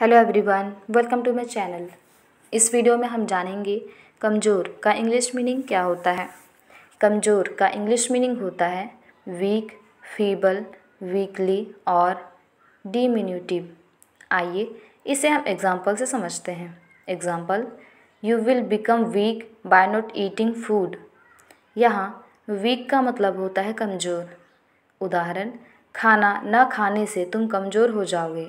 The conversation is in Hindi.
hello everyone welcome to my channel इस वीडियो में हम जानेंगे कमज़ोर का इंग्लिश मीनिंग क्या होता है कमज़ोर का इंग्लिश मीनिंग होता है वीक फीबल वीकली और डिमिन्यूटिव आइए इसे हम एग्जाम्पल से समझते हैं example you will become weak by not eating food यहाँ वीक का मतलब होता है कमज़ोर उदाहरण खाना न खाने से तुम कमज़ोर हो जाओगे